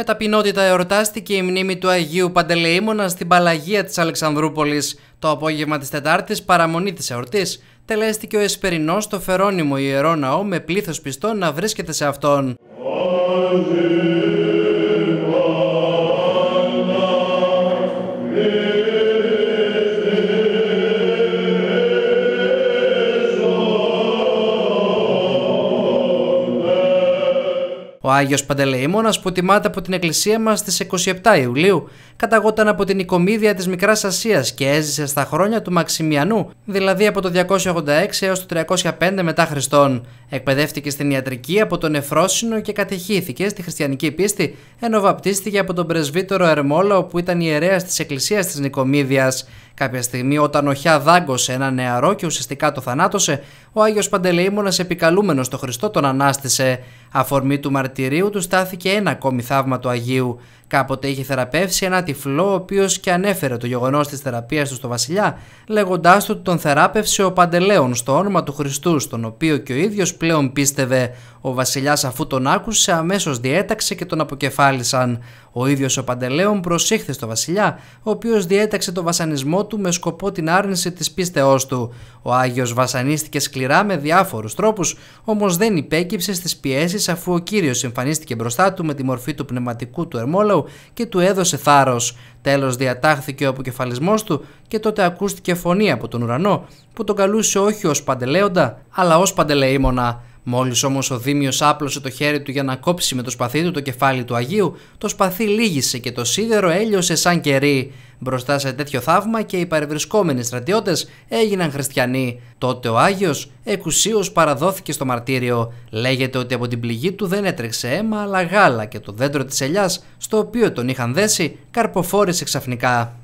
με ταπεινότητα εορτάστηκε η μνήμη του Αγίου Παντελεήμωνα στην Παλαγία της Αλεξανδρούπολης. Το απόγευμα της Τετάρτης παραμονή της εορτής τελέστηκε ο Εσπερινός στο Φερόνιμο Ιερό Ναό με πλήθος πιστών να βρίσκεται σε αυτόν. Ο Άγιος Παντελεήμονας που τιμάται από την εκκλησία μας στις 27 Ιουλίου καταγόταν από την οικομίδια της Μικράς Ασίας και έζησε στα χρόνια του Μαξιμιανού, δηλαδή από το 286 έως το 305 μετά Χριστόν. Εκπαιδεύτηκε στην ιατρική από τον Εφρόσινο και κατηχήθηκε στη χριστιανική πίστη, ενώ βαπτίστηκε από τον πρεσβύτερο Ερμόλαο που ήταν ιερέας της εκκλησίας της Νικομίδιας. Κάποια στιγμή, όταν ο Χιά δάγκωσε ένα νεαρό και ουσιαστικά το θανάτωσε, ο Άγιος Παντελεήμονα, επικαλούμενο στο Χριστό, τον ανάστησε. Αφορμή του μαρτυρίου του στάθηκε ένα ακόμη θαύμα του Αγίου. Κάποτε είχε θεραπεύσει ένα τυφλό, ο οποίος και ανέφερε το γεγονός της θεραπείας του στο Βασιλιά, λέγοντάς του ότι τον θεράπευσε ο Παντελέων στο όνομα του Χριστού, στον οποίο και ο ίδιος πλέον πίστευε. Ο Βασιλιάς, αφού τον άκουσε, αμέσως διέταξε και τον αποκεφάλισαν. Ο ίδιος ο Παντελέων προσήχθη στο Βασιλιά, ο οποίος διέταξε το βασανισμό του με σκοπό την άρνηση της πίστεώς του. Ο Άγιος βασανίστηκε σκληρά με διάφορους τρόπους, όμως δεν υπέκυψε στις πιέσεις αφού ο Κύριος εμφανίστηκε μπροστά του με τη μορφή του πνευματικού του Ερμόλαου και του έδωσε θάρρος. Τέλος διατάχθηκε ο αποκεφαλισμός του και τότε ακούστηκε φωνή από τον ουρανό που τον καλούσε όχι ως παντελέοντα αλλά ως παντελεήμονα. Μόλις όμως ο Δήμιος άπλωσε το χέρι του για να κόψει με το σπαθί του το κεφάλι του Αγίου, το σπαθί λύγησε και το σίδερο έλειωσε σαν κερί. Μπροστά σε τέτοιο θαύμα και οι παρευρισκόμενοι στρατιώτες έγιναν χριστιανοί. Τότε ο Άγιος εκουσίως παραδόθηκε στο μαρτύριο. Λέγεται ότι από την πληγή του δεν έτρεξε αίμα αλλά γάλα και το δέντρο της ελιάς στο οποίο τον είχαν δέσει καρποφόρησε ξαφνικά.